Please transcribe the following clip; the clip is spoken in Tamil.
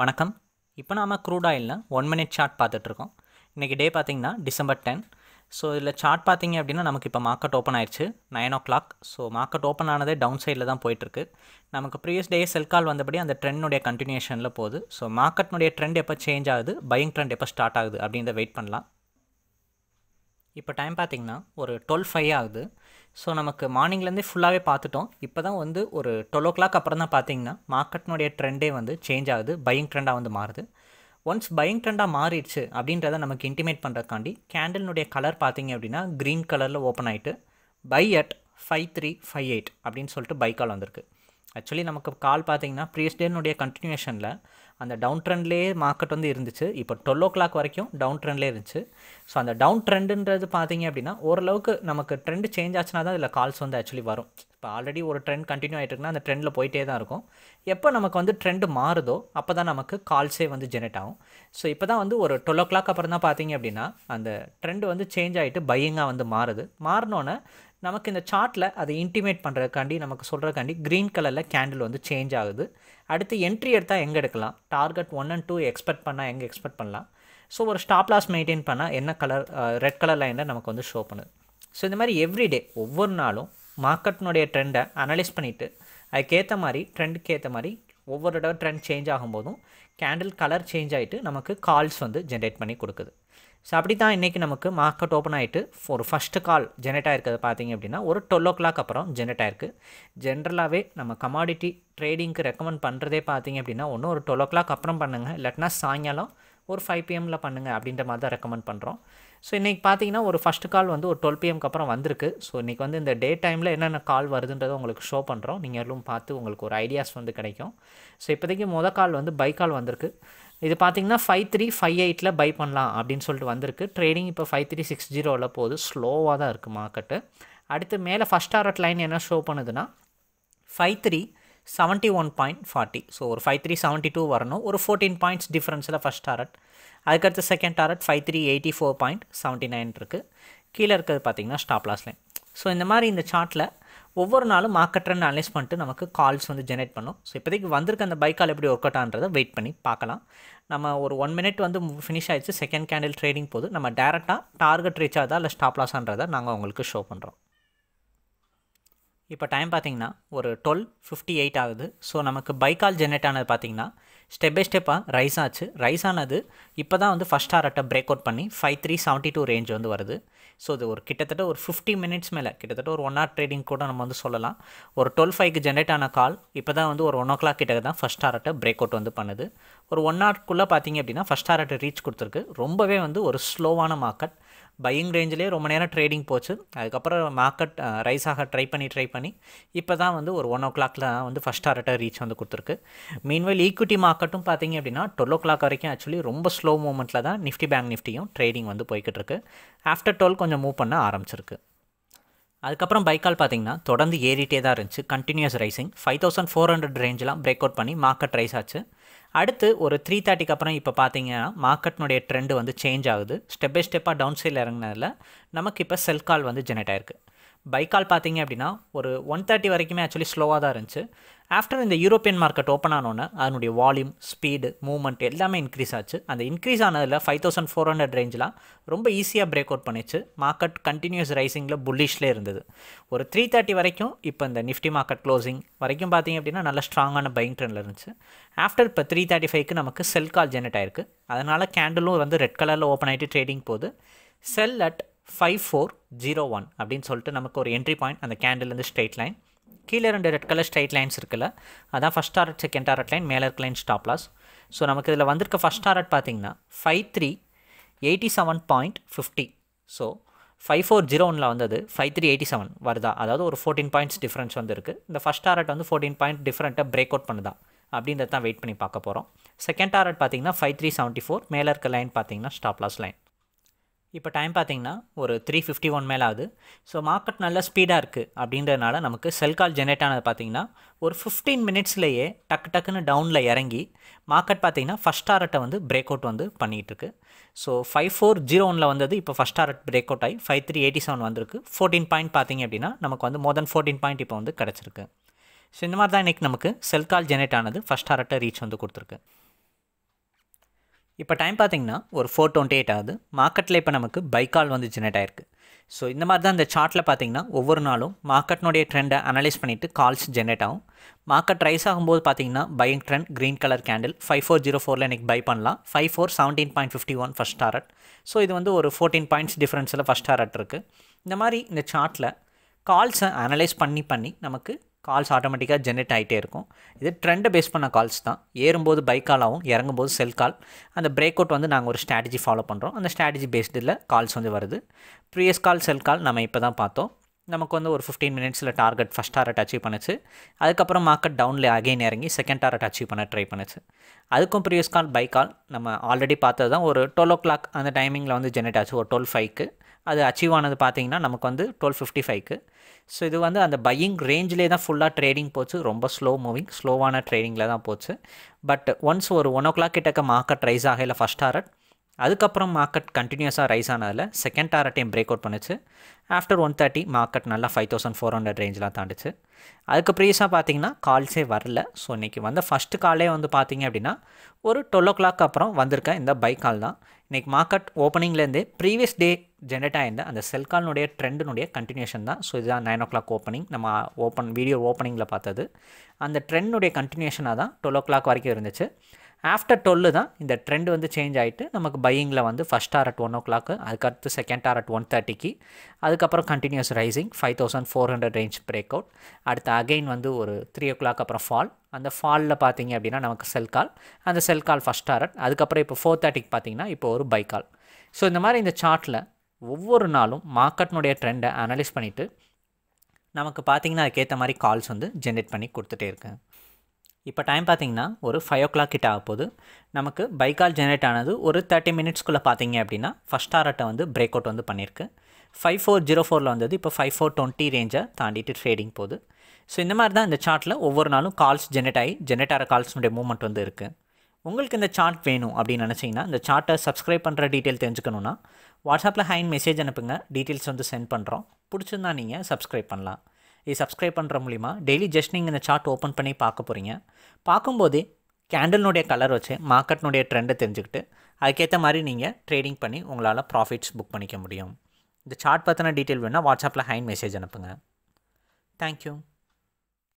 வணக்கம் இப்போ நாம் க்ரூட் ஆயிலில் ஒன் மினிட் சார்ட் பார்த்துட்ருக்கோம் இன்றைக்கி டே பார்த்திங்கன்னா டிசம்பர் டென் ஸோ இதில் சார்ட் பார்த்திங்க அப்படின்னா நமக்கு இப்போ மார்க்கெட் ஓப்பன் ஆயிடுச்சு nine o'clock so market open ஆனதே டவுன் சைடில் தான் போயிட்டுருக்கு நமக்கு ப்ரீவியஸ் டே செல் கால் வந்தபடி அந்த ட்ரெண்டுடைய கண்டினியூஷனில் போகுது ஸோ மார்க்கெட்னுடைய ட்ரெண்ட் எப்போ சேஞ்ச் ஆகுது பையிங் ட்ரெண்ட் எப்போ ஸ்டார்ட் ஆகுது அப்படின்றத வெயிட் பண்ணலாம் இப்போ டைம் பார்த்திங்கன்னா ஒரு டுவெல் ஃபைவ் ஆகுது ஸோ நமக்கு மார்னிங்லேருந்தே ஃபுல்லாகவே பார்த்துட்டோம் இப்போ தான் வந்து ஒரு டுவெல் ஓ கிளாக் அப்புறம் தான் பார்த்தீங்கன்னா மார்க்கெட்னுடைய ட்ரெண்டே வந்து சேஞ்ச் ஆகுது பையிங் ட்ரெண்டாக வந்து மாறுது ஒன்ஸ் பையிங் ட்ரெண்டாக மாறிடுச்சு அப்படின்றத நமக்கு இன்டிமேட் பண்ணுறதுக்காண்டி கேண்டலினுடைய கலர் பார்த்தீங்க அப்படின்னா க்ரீன் கலரில் ஓப்பன் ஆகிட்டு buy at five three five eight அப்படின்னு சொல்லிட்டு பைக்கால் கால் வந்திருக்கு ஆக்சுவலி நமக்கு கால் பார்த்தீங்கன்னா ப்ரீஸ்டேனுடைய டேனுடைய கண்டினியூஷனில் அந்த டவுன் ட்ரெண்ட்லேயே மார்க்கெட் வந்து இருந்துச்சு இப்போ டுவெல் ஓ கிளாக் வரைக்கும் டவுன் ட்ரெண்ட்லேயே இருந்துச்சு ஸோ அந்த டவுன் ட்ரெண்டுன்றது பார்த்தீங்க அப்படின்னா ஓரளவுக்கு நமக்கு ட்ரெண்டு சேஞ்ச் ஆச்சுன்னா தான் இதில் கால்ஸ் வந்து ஆக்சுவலி வரும் இப்போ ஆல்ரெடி ஒரு ட்ரெண்ட் கண்டினியூ ஆகிட்டு அந்த ட்ரெண்டில் போயிட்டே தான் இருக்கும் எப்போ நமக்கு வந்து ட்ரெண்டு மாறுதோ அப்போ தான் நமக்கு கால்ஸே வந்து ஜெனரேட் ஆகும் ஸோ இப்போ தான் வந்து ஒரு டுவெல் ஓ கிளாக் அப்புறம் தான் பார்த்தீங்க அப்படின்னா அந்த ட்ரெண்டு வந்து சேஞ்ச் ஆகிட்டு பையிங்காக வந்து மாறுது மாறினோன்னே நமக்கு இந்த சார்ட்டில் அதை இன்டிமேட் பண்ணுறதுக்காண்டி நமக்கு சொல்கிறக்காண்டி க்ரீன் கலரில் கேண்டில் வந்து சேஞ்ச் ஆகுது அடுத்து என்ட்ரி எடுத்தால் எங்கே எடுக்கலாம் target one and two expect பண்ணால் எங்கே எக்ஸ்பெக்ட் பண்ணலாம் ஸோ ஒரு ஸ்டாப் லாஸ் மெயின்டைன் பண்ணால் என்ன கலர் ரெட் கலர் லைனில் நமக்கு வந்து ஷோ பண்ணுது ஸோ இந்த மாதிரி எவ்ரிடே ஒவ்வொரு நாளும் மார்க்கெட்டினுடைய ட்ரெண்டை அனலைஸ் பண்ணிவிட்டு அதுக்கேற்ற மாதிரி ட்ரெண்டுக்கு ஏற்ற மாதிரி ஒவ்வொரு தடவை ட்ரெண்ட் சேஞ்ச் ஆகும்போதும் கேண்டில் கலர் சேஞ்ச் ஆகிட்டு நமக்கு கால்ஸ் வந்து ஜென்ரேட் பண்ணி கொடுக்குது ஸோ அப்படி தான் இன்றைக்கி நமக்கு மார்க்கெட் ஓப்பன் ஆகிட்டு ஒரு ஃபஸ்ட்டு கால் ஜென்ரேட் ஆகிருக்கிறது பார்த்திங்க அப்படின்னா ஒரு டுவெல் ஓ கிளாக் அப்புறம் ஜென்ரேட் ஆயிருக்கு ஜென்ரலாகவே நம்ம கமாடிட்டி ட்ரேடிங்க்கு ரெக்கமெண்ட் பண்ணுறதே பார்த்திங்க அப்படின்னா ஒன்று ஒரு டுவெல் ஓ கிளாக் அப்புறம் பண்ணுங்கள் இல்லாட்டினா சாயங்காலம் ஒரு ஃபைவ் பிஎம்மில் பண்ணுங்கள் அப்படின்ற மாதிரி தான் ரெக்கமெண்ட் பண்ணுறோம் ஸோ இன்றைக்கி பார்த்தீங்கன்னா ஒரு ஃபஸ்ட்டு கால் வந்து ஒரு டுவெல் பிஎம்க்கு அப்புறம் வந்திருக்கு ஸோ இன்றைக்கி வந்து இந்த டே டைமில் என்னென்ன கால் வருதுன்றதை உங்களுக்கு ஷோ பண்ணுறோம் நீங்கள் எல்லாம் பார்த்து உங்களுக்கு ஒரு ஐடியாஸ் வந்து கிடைக்கும் ஸோ இப்போதைக்கு மொதல் கால் வந்து பை கால் வந்திருக்கு இது பார்த்தீங்கன்னா ஃபைவ் த்ரீ ஃபைவ் எயிட்டில் பை பண்ணலாம் அப்படின்னு சொல்லிட்டு வந்திருக்கு ட்ரேடிங் இப்போ ஃபைவ் த்ரீ சிக்ஸ் ஜீரோவில் போகுது ஸ்லோவாக தான் இருக்குது மார்க்கெட்டு அடுத்து மேலே ஃபஸ்ட் ஆர்ட் லைன் என்ன ஷோ பண்ணுதுன்னா five three seventy one point forty so ஒரு ஃபைவ் த்ரீ செவன்ட்டி டூ வரணும் ஒரு ஃபோர்டீன் பாயிண்ட்ஸ் டிஃப்ரென்ஸில் ஃபஸ்ட் டாரட் அதுக்கடுத்து second target five three eighty four point seventy nine இருக்குது கீழே இருக்கிறது பார்த்தீங்கன்னா ஸ்டாப் லாஸ் லைன் ஸோ இந்த மாதிரி இந்த சார்ட்டில் ஒவ்வொரு நாளும் மார்க்கெட் ட்ரெண்ட் அனலைஸ் பண்ணிட்டு நமக்கு கால்ஸ் வந்து ஜெனரேட் பண்ணும் ஸோ இப்போதைக்கு வந்திருக்க அந்த பைக்கால் எப்படி ஒர்க் அவுட் வெயிட் பண்ணி பார்க்கலாம் நம்ம ஒரு ஒன் மினிட் வந்து ஃபினிஷ் ஆகிடுச்சு செகண்ட் கேண்டில் ட்ரேடிங் போது நம்ம டேரெக்டாக டார்கெட் ரீச் ஆகுதா இல்லை ஸ்டாப் லாஸ்ன்றதை நாங்கள் உங்களுக்கு ஷோ பண்ணுறோம் இப்போ டைம் பார்த்திங்கன்னா ஒரு டுவெல் ஃபிஃப்டி எயிட் ஆகுது ஸோ நமக்கு பைக்கால் ஜென்ரேட் ஆனது பார்த்திங்கன்னா ஸ்டெப் பை ஸ்டெப்பாக ரைஸ் ஆச்சு ரைஸ் ஆனது இப்போ தான் வந்து ஃபஸ்ட் ஹார்ட்டை பிரேக் அவுட் பண்ணி five three seventy two range வந்து வருது ஸோ இது ஒரு கிட்டத்தட்ட ஒரு ஃபிஃப்டி மினிட்ஸ் மேலே கிட்டத்தட்ட ஒரு ஒன் ஆர் ட்ரேடிங் கூட நம்ம வந்து சொல்லலாம் ஒரு டுவெல் ஃபைவ்க்கு ஜென்ரேட் ஆன கால் இப்போ தான் வந்து ஒரு ஒன் ஓ கிளாக் கிட்ட தான் ஃபஸ்ட் ஹார்ட்டை பிரேக் அவுட் வந்து பண்ணுது ஒரு ஒன் ஹார்க்குள்ளே பார்த்திங்க அப்படின்னா ஃபஸ்ட் ஹார்ட்டை ரீச் கொடுத்துருக்கு ரொம்பவே வந்து ஒரு ஸ்லோவான மார்க்கெட் பையிங் ரேஞ்சிலே ரொம்ப நேரம் ட்ரேடிங் போச்சு அதுக்கப்புறம் மார்க்கெட் ரைஸ் ஆக ட்ரை பண்ணி ட்ரை பண்ணி இப்போ தான் வந்து ஒரு ஒன் ஓ கிளாக்கில் வந்து ஃபஸ்ட் டார்கெட்டாக ரீச் வந்து கொடுத்துருக்கு மீன்வெல் ஈக்விட்டி மார்க்கெட்டும் பார்த்தீங்க அப்படின்னா டுவெல் ஓ கிளாக் வரைக்கும் ஆக்சுவலி ரொம்ப ஸ்லோ மூமெண்ட்டில் தான் நிஃப்டி பேங்க் நிஃப்டியும் ட்ரேடிங் வந்து போய்கிட்டு இருக்கு ஆஃப்டர் டுவெல் கொஞ்சம் மூவ் பண்ண ஆரம்பிச்சிருக்கு அதுக்கப்புறம் பைக்கால் பார்த்தீங்கன்னா தொடர்ந்து ஏறிட்டே தான் இருந்துச்சு continuous rising five thousand four hundred ரேஞ்செலாம் பிரேக் அவுட் பண்ணி மார்க்கெட் ரைஸ் ஆச்சு அடுத்து ஒரு த்ரீ தேர்ட்டிக்கு அப்புறம் இப்போ பார்த்தீங்கன்னா மார்க்கெட்னுடைய ட்ரெண்டு வந்து சேஞ்ச் ஆகுது ஸ்டெப் பை ஸ்டெப்பாக டவுன் சைடில் இறங்கினதில் நமக்கு இப்போ செல் கால் வந்து ஜெனரேட் ஆயிருக்கு பைக்கால் பார்த்தீங்க அப்படின்னா ஒரு ஒன் தேர்ட்டி வரைக்குமே ஆக்சுவலி ஸ்லோவாக தான் இருந்துச்சு ஆஃப்டர் இந்த யூரோப்பியன் மார்க்கெட் ஓப்பன் ஆனோன்னு அதனுடைய வால்யூம் ஸ்பீடு மூவ்மெண்ட் எல்லாமே இன்க்ரீஸ் ஆச்சு அந்த இன்க்ரீஸ் ஆனதில் ஃபைவ் தௌசண்ட் ஃபோர் ஹண்ட்ரட் ரேஞ்செலாம் ரொம்ப ஈஸியாக பிரேக் அவுட் பண்ணிச்சு மார்க்கெட் கண்டினியூஸ் ரைசிங்கில் புல்லிஷ்லேயே இருந்தது ஒரு த்ரீ தேர்ட்டி வரைக்கும் இப்போ இந்த நிஃப்டி மார்க்கெட் க்ளோசிங் வரைக்கும் பார்த்திங்க அப்படின்னா நல்ல ஸ்ட்ராங்கான பைங் ட்ரெண்டில் இருந்துச்சு ஆஃப்டர் இப்போ த்ரீ தேர்ட்டி ஃபைவ்க்கு நமக்கு செல் கால் ஜெனரேட் ஆயிருக்கு அதனால் கேண்டிலும் வந்து ரெட் கலரில் ஓப்பன் ஆகிட்டு ட்ரேடிங் போகுது sell at five four zero one அப்படின்னு சொல்லிட்டு நமக்கு ஒரு என்ட்ரி பாயிண்ட் அந்த கேண்டில்ருந்து ஸ்ட்ரெயிட் லைன் கீழே ரெண்டு ரெட் கலர் ஸ்ட்ரைட் லைன்ஸ் இருக்குல்ல அதான் first target second target line மேலே இருக்க லைன் ஸ்டாப் லாஸ் ஸோ நமக்கு இதில் வந்திருக்க ஃபஸ்ட் டாரட் பார்த்திங்கன்னா five three eighty seven point fifty so five four zero ஒனில் வந்தது ஃபைவ் த்ரீ எயிட்டி செவன் வருதா அதாவது ஒரு ஃபோர்டீன் பாயிண்ட்ஸ் டிஃப்ரென்ஸ் வந்துருக்கு இந்த ஃபஸ்ட் டாரட் வந்து ஃபோர்டீன் பாயிண்ட் டிஃப்ரெண்ட்டாக பிரேக் அவுட் பண்ணுதா அப்படின்றத தான் வெயிட் பண்ணி பார்க்க போகிறோம் செகண்ட் டாரட் பார்த்திங்கன்னா ஃபைவ் த்ரீ செவன்ட்டி ஃபோர் மேலே இருக்க லைன் பார்த்திங்கன்னா ஸ்டாப் லாஸ் லைன் இப்போ டைம் பார்த்திங்கன்னா ஒரு த்ரீ ஃபிஃப்டி ஒன் மேலே ஆகுது ஸோ மார்க்கெட் நல்லா ஸ்பீடாக இருக்குது அப்படின்றதுனால நமக்கு செல் கால் ஜென்ரேட் ஆனது பார்த்திங்கன்னா ஒரு ஃபிஃப்டீன் மினிட்ஸ்லேயே டக்கு டக்குன்னு டவுனில் இறங்கி மார்க்கெட் பார்த்திங்கன்னா ஃபஸ்ட் டாரட்டை வந்து பிரேக் அவுட் வந்து பண்ணிகிட்டு ஸோ ஃபைவ் ஃபோர் ஜீரோ ஒனில் வந்தது இப்போ ஃபஸ்ட் டாரட் பிரேக் அவுட் ஆகி ஃபைவ் த்ரீ எயிட்டி செவன் வந்திருக்கு ஃபோர்டீன் பாயிண்ட் பார்த்திங்க அப்படின்னா நமக்கு வந்து மோர் தென் ஃபோர்டீன் பாயிண்ட் இப்போ வந்து கிடச்சிருக்கு ஸோ இந்த மாதிரி தான் இன்றைக்கி நமக்கு செல் கால் ஜெனரேட் ஆனது ஃபஸ்ட் டாரட்டை ரீச் வந்து கொடுத்துருக்கு இப்போ டைம் பார்த்திங்கன்னா ஒரு ஃபோர் டுவெண்ட்டி எயிட் ஆகுது மார்க்கெட்டில் இப்போ நமக்கு பைக்கால் வந்து ஜெனரேட் ஆயிருக்கு ஸோ இந்த மாதிரி தான் இந்த சார்ட்டில் பார்த்திங்கன்னா ஒவ்வொரு நாளும் மார்க்கெட்னுடைய ட்ரெண்டை அனலைஸ் பண்ணிவிட்டு கால்ஸ் ஜென்ரேட் ஆகும் மார்க்கெட் ரைஸ் ஆகும்போது பார்த்திங்கன்னா buying trend green colour candle five four zero ஃபோரில் எனக்கு பை பண்ணலாம் five four seventeen point fifty one first art so இது வந்து ஒரு ஃபோர்டீன் பாயிண்ட்ஸ் டிஃப்ரென்ஸில் ஃபஸ்ட் டாரட் இருக்குது இந்த மாதிரி இந்த சார்ட்டில் கால்ஸை அனலைஸ் பண்ணி பண்ணி நமக்கு கால்ஸ் ஆட்டோமேட்டிக்காக ஜென்ரேட் ஆகிட்டே இருக்கும் இது ட்ரெண்டை பேஸ் பண்ண கால்ஸ் தான் ஏறும்போது பைக் கால் ஆகும் இறங்கும்போது செல் கால் அந்த பிரேக் அவுட் வந்து நாங்கள் ஒரு ஸ்ட்ராட்டஜி ஃபாலோ பண்ணுறோம் அந்த ஸ்ட்ராட்டஜி பேஸ்டில் கால்ஸ் வந்து வருது ப்ரீயஸ் கால் செல் கால் நம்ம இப்போ தான் பார்த்தோம் நமக்கு வந்து ஒரு ஃபிஃப்டீன் மினிட்ஸில் டார்கெட் ஃபஸ்ட் டார்கெட் அச்சீவ் பண்ணுச்சு அதுக்கப்புறம் மார்க்கெட் டவுனில் அகைன் இறங்கி செகண்ட் டார்கெட் அச்சீவ் பண்ண ட்ரை பண்ணுச்சு அதுக்கும் ப்ரீவியஸ் கால் பை கால் நம்ம ஆல்ரெடி பார்த்தது தான் ஒரு டுவெல் ஓ கிளாக் அந்த டைமிங்கில் வந்து ஜென்ரேட் ஆச்சு ஒரு டுவெல் ஃபைவ்க்கு அது அச்சீவ் ஆனது பார்த்தீங்கன்னா நமக்கு வந்து டுவெல் ஃபிஃப்டி ஃபைவ்க்கு ஸோ இது வந்து அந்த பையிங் ரேஞ்சிலே தான் ஃபுல்லாக ட்ரேடிங் போச்சு ரொம்ப ஸ்லோ மூவிங் ஸ்லோவான ட்ரேடிங்கில் தான் போச்சு பட் ஒன்ஸ் ஒரு ஒன் ஓ கிளாக் கிட்டக்க மார்க்கெட் ரைஸ் ஆகையில் ஃபஸ்ட் டாரட் அதுக்கப்புறம் மார்க்கெட் கண்டினியூஸாக ரைஸ் ஆனதில் செகண்ட் டாரட்டையும் பிரேக் அவுட் பண்ணிச்சு ஆஃப்டர் ஒன் தேர்ட்டி மார்க்கெட் நல்லா ஃபைவ் தௌசண்ட் ஃபோர் ஹண்ட்ரட் ரேஞ்செலாம் தாண்டிச்சு அதுக்கு ப்ரீஸாக பார்த்தீங்கன்னா கால்ஸே வரல ஸோ இன்றைக்கி வந்த ஃபஸ்ட்டு காலே வந்து பார்த்திங்க அப்படின்னா ஒரு டுவெல் ஓ கிளாக் அப்புறம் வந்திருக்கேன் இந்த பைக் கால் தான் இன்றைக்கி மார்க்கெட் ஓப்பனிங்லேருந்தே ப்ரீவியஸ் டே ஜென்ரேட் ஆகிருந்த அந்த செல் கால்னுடைய ட்ரெண்டுனுடைய கண்டினியூஷன் தான் ஸோ இதுதான் நைன் ஓ கிளாக் ஓப்பனிங் நம்ம ஓப்பன் வீடியோ ஓப்பனிங்கில் பார்த்தது அந்த ட்ரெண்டுடைய கண்டினியூஷனாக தான் டுவெல் ஓ கிளாக் வரைக்கும் இருந்துச்சு ஆஃப்டர் டுவெல்லு தான் இந்த ட்ரெண்ட் வந்து சேஞ்ச் ஆகிட்டு நமக்கு பையிங்கில் வந்து first R at one o'clock அதுக்கடுத்து செகண்ட் ஆர் அட் ஒன் தேர்ட்டிக்கு அதுக்கப்புறம் continuous rising five thousand four hundred range break out அடுத்து அகெயின் வந்து ஒரு த்ரீ ஓ கிளாக் அப்புறம் ஃபால் அந்த ஃபாலில் பார்த்தீங்க அப்படின்னா நமக்கு செல் கால் அந்த sell call first R at அதுக்கப்புறம் இப்போ ஃபோர் தேர்ட்டிக்கு பார்த்தீங்கன்னா இப்போ ஒரு பை கால் ஸோ இந்த மாதிரி இந்த சார்ட்டில் ஒவ்வொரு நாளும் மார்க்கெட்னுடைய ட்ரெண்டை அனலைஸ் பண்ணிவிட்டு நமக்கு பார்த்திங்கன்னா அதுக்கேற்ற மாதிரி கால்ஸ் வந்து ஜென்ரேட் பண்ணி கொடுத்துட்டே இருக்கேன் இப்போ டைம் பார்த்திங்கன்னா ஒரு ஃபைவ் ஓ கிளாக் கிட்ட ஆகும்போது நமக்கு பைக்கால் ஜென்ரேட் ஆனது ஒரு தேர்ட்டி மினிட்ஸ்க்குள்ளே பார்த்திங்க அப்படின்னா ஃபஸ்ட் ஆர்ட்டை வந்து பிரேக் அவுட் வந்து பண்ணியிருக்கு ஃபைவ் ஃபோர் ஜீரோ ஃபோரில் வந்தது இப்போ ஃபைவ் ஃபோர் டுவெண்ட்டி ரேஞ்சை தாண்டிட்டு ட்ரேடிங் போகுது ஸோ இந்த மாதிரி தான் இந்த சார்ட்டில் ஒவ்வொரு நாளும் கால்ஸ் ஜென்ரேட் ஆகி ஜென்ரேட் ஆகிற கால்ஸ்னுடைய மூவ்மெண்ட் வந்து இருக்குது உங்களுக்கு இந்த சார்ட் வேணும் அப்படின்னு நினச்சிங்கன்னா இந்த சார்ட்டை சப்ஸ்கிரைப் பண்ணுற டீட்டெயில் தெரிஞ்சுக்கணுன்னா வாட்ஸ்அப்பில் ஹைன் மெசேஜ் அனுப்புங்க டீட்டெயில்ஸ் வந்து சென்ட் பண்ணுறோம் பிடிச்சிருந்தா நீங்கள் சப்ஸ்கிரைப் பண்ணலாம் இது சப்ஸ்கிரைப் பண்ணுற மூலிமா டெய்லி ஜஸ்ட் நீங்கள் இந்த சார்ட் ஓப்பன் பண்ணி பார்க்க போகிறீங்க பார்க்கும்போதே கேண்டல்னுடைய கலர் வச்சு மார்க்கெட்னுடைய ட்ரெண்டை தெரிஞ்சுக்கிட்டு அதுக்கேற்ற மாதிரி நீங்கள் ட்ரேடிங் பண்ணி உங்களால் ப்ராஃபிட்ஸ் புக் பண்ணிக்க முடியும் இந்த சார்ட் பற்றின டீட்டெயில் வேணால் வாட்ஸ்அப்பில் ஹைன் மெசேஜ் அனுப்புங்க தேங்க்யூ